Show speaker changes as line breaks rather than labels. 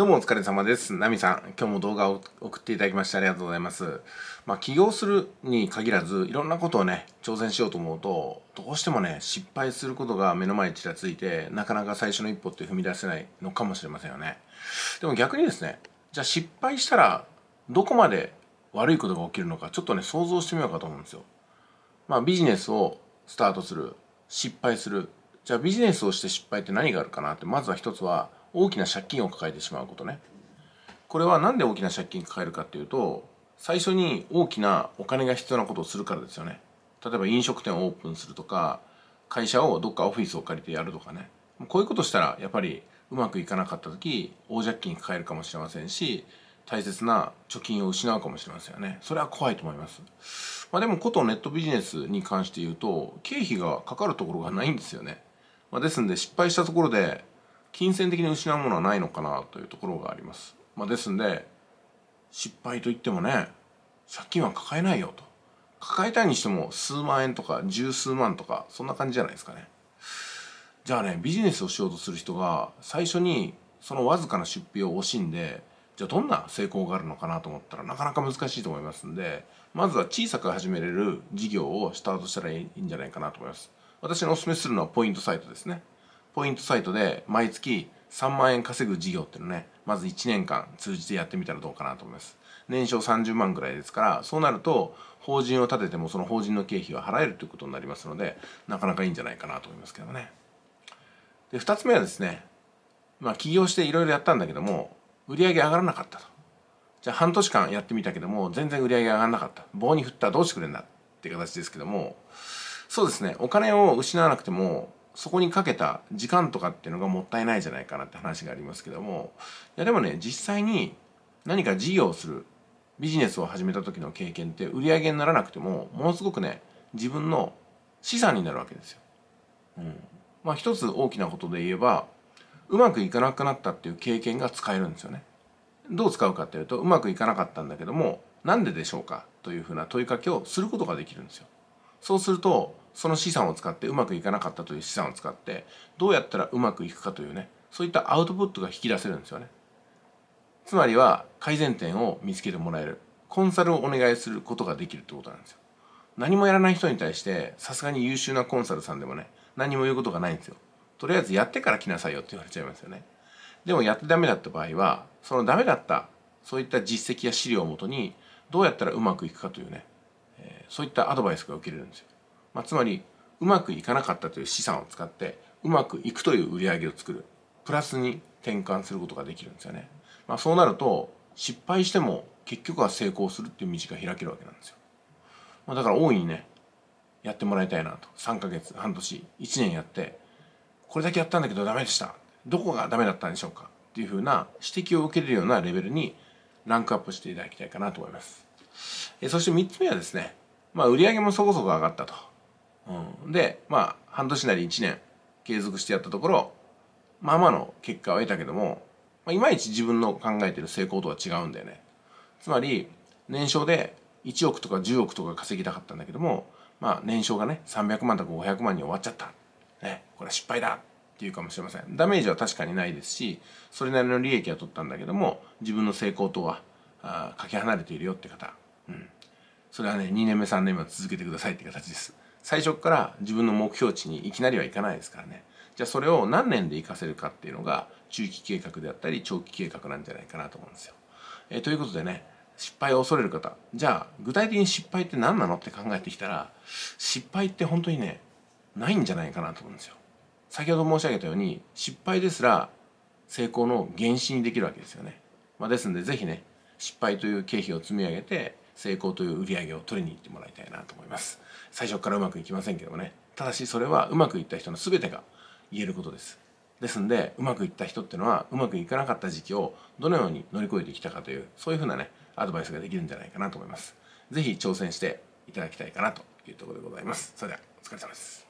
どうもお疲れ様です。ナミさん。今日も動画を送っていただきましてありがとうございます。まあ、起業するに限らず、いろんなことをね、挑戦しようと思うと、どうしてもね、失敗することが目の前にちらついて、なかなか最初の一歩って踏み出せないのかもしれませんよね。でも逆にですね、じゃあ失敗したら、どこまで悪いことが起きるのか、ちょっとね、想像してみようかと思うんですよ。まあ、ビジネスをスタートする、失敗する、じゃあビジネスをして失敗って何があるかなってまずは一つは大きな借金を抱えてしまうことねこれは何で大きな借金抱えるかっていうと最初に大きなお金が必要なことをするからですよね例えば飲食店をオープンするとか会社をどっかオフィスを借りてやるとかねこういうことしたらやっぱりうまくいかなかった時大借金抱えるかもしれませんし大切な貯金を失うかもしれませんよねそれは怖いと思いますまあでもことネットビジネスに関して言うと経費がかかるところがないんですよねまあ、ですんで失敗したところで金銭的に失うものはないのかなというところがあります、まあ、ですんで失敗といってもね借金は抱えないよと抱えたいにしても数万円とか十数万とかそんな感じじゃないですかねじゃあねビジネスをしようとする人が最初にそのわずかな出費を惜しんでじゃあどんな成功があるのかなと思ったらなかなか難しいと思いますんでまずは小さく始めれる事業をスタートしたらいいんじゃないかなと思います私のおすすめするのはポイントサイトですね。ポイントサイトで毎月3万円稼ぐ事業っていうのね、まず1年間通じてやってみたらどうかなと思います。年商30万ぐらいですから、そうなると、法人を立ててもその法人の経費は払えるということになりますので、なかなかいいんじゃないかなと思いますけどね。で、2つ目はですね、まあ起業していろいろやったんだけども、売り上げ上がらなかったと。じゃあ半年間やってみたけども、全然売り上げ上がらなかった。棒に振ったらどうしてくれんだっていう形ですけども、そうですねお金を失わなくてもそこにかけた時間とかっていうのがもったいないじゃないかなって話がありますけどもいやでもね実際に何か事業をするビジネスを始めた時の経験って売り上げにならなくてもものすごくね自分の資産になるわけですよ。うん、まあ一つ大きなことで言えばうまくいかなくなったっていう経験が使えるんですよね。どう使うかっていうとうまくいかなかったんだけどもなんででしょうかというふうな問いかけをすることができるんですよ。そうするとその資産を使ってうまくいかなかったという資産を使ってどうやったらうまくいくかというねそういったアウトプットが引き出せるんですよねつまりは改善点を見つけてもらえるコンサルをお願いすることができるってことなんですよ何もやらない人に対してさすがに優秀なコンサルさんでもね何も言うことがないんですよとりあえずやってから来なさいよって言われちゃいますよねでもやってダメだった場合はそのダメだったそういった実績や資料をもとにどうやったらうまくいくかというね、えそういったアドバイスが受けれるんですよまあ、つまりうまくいかなかったという資産を使ってうまくいくという売り上げを作るプラスに転換することができるんですよね、まあ、そうなると失敗しても結局は成功するっていう道が開けるわけなんですよ、まあ、だから大いにねやってもらいたいなと3ヶ月半年1年やってこれだけやったんだけどダメでしたどこがダメだったんでしょうかっていうふうな指摘を受けるようなレベルにランクアップしていただきたいかなと思いますえそして3つ目はですねまあ売上もそこそこ上がったとうん、でまあ半年なり1年継続してやったところまあまあの結果を得たけども、まあ、いまいち自分の考えてる成功とは違うんだよねつまり年商で1億とか10億とか稼ぎたかったんだけどもまあ年商がね300万とか500万に終わっちゃった、ね、これは失敗だっていうかもしれませんダメージは確かにないですしそれなりの利益は取ったんだけども自分の成功とはあかけ離れているよって方、うん、それはね2年目3年目は続けてくださいって形です最初から自分の目標値にいきなりはいかないですからねじゃあそれを何年で活かせるかっていうのが中期計画であったり長期計画なんじゃないかなと思うんですよ。えー、ということでね失敗を恐れる方じゃあ具体的に失敗って何なのって考えてきたら失敗って本当にねないんじゃないかなと思うんですよ。先ほど申し上げたように失敗ですら成功の原資にできるわけですよね。まあ、ですんで是非ね失敗という経費を積み上げて成功という売り上げを取りに行ってもらいたいなと思います最初からうまくいきませんけどもねただしそれはうまくいった人の全てが言えることですですんでうまくいった人っていうのはうまくいかなかった時期をどのように乗り越えてきたかというそういうふうなねアドバイスができるんじゃないかなと思います是非挑戦していただきたいかなというところでございますそれではお疲れ様です